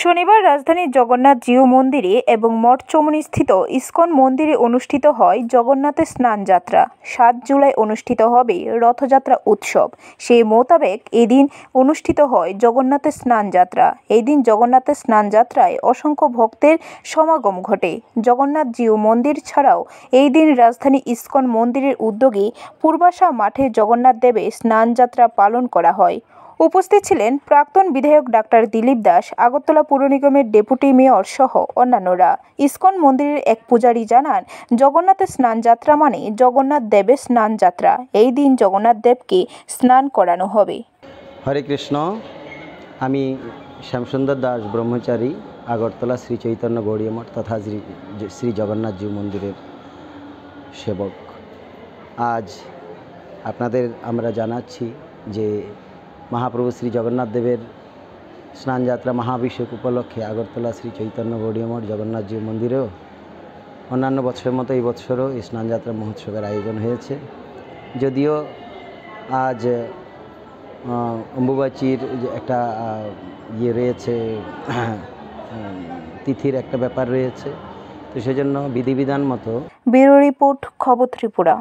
শনিবার রাজধানীর জগন্নাথ জিউ মন্দিরে এবং মঠ চমনিস্থিত ইস্কন মন্দিরে অনুষ্ঠিত হয় জগন্নাথের স্নান যাত্রা সাত জুলাই অনুষ্ঠিত হবে রথযাত্রা উৎসব সেই মোতাবেক এদিন অনুষ্ঠিত হয় জগন্নাথের স্নান যাত্রা এই দিন জগন্নাথের স্নান যাত্রায় অসংখ্য ভক্তের সমাগম ঘটে জগন্নাথ জিউ মন্দির ছাড়াও এই দিন রাজধানী ইস্কন মন্দিরের উদ্যোগে পূর্বাশা মাঠে জগন্নাথ দেবে স্নান যাত্রা পালন করা হয় উপস্থিত ছিলেন প্রাক্তন বিধায়ক ডাক্তার দিলীপ দাস আগরতলা পুর নিগমের ডেপুটি মেয়র সহ অন্যান্যরা ইস্কন মন্দিরের এক পূজারী জানান জগন্নাথের স্নান যাত্রা মানে জগন্নাথ দেবের স্নান যাত্রা এই দিন জগন্নাথ দেবকে স্নান করানো হবে হরে কৃষ্ণ আমি শ্যামসুন্দর দাস ব্রহ্মচারী আগরতলা শ্রী চৈতন্য গৌড়ীয় মঠ তথা শ্রী জগন্নাথজি মন্দিরের সেবক আজ আপনাদের আমরা জানাচ্ছি যে মহাপ্রভু শ্রী জগন্নাথ দেবের স্নানযাত্রা মহাভিষেক উপলক্ষে আগরতলা শ্রী চৈতন্য গৌড়ীয় মঠ জগন্নাথজি মন্দিরেও অন্যান্য বছরের মতো এই বছরও এই স্নানযাত্রা মহোৎসবের আয়োজন হয়েছে যদিও আজ অম্বুবাচির একটা ইয়ে রয়েছে তিথির একটা ব্যাপার রয়েছে তো সেজন্য বিধিবিধান মতো ব্যুরো রিপোর্ট খবর ত্রিপুরা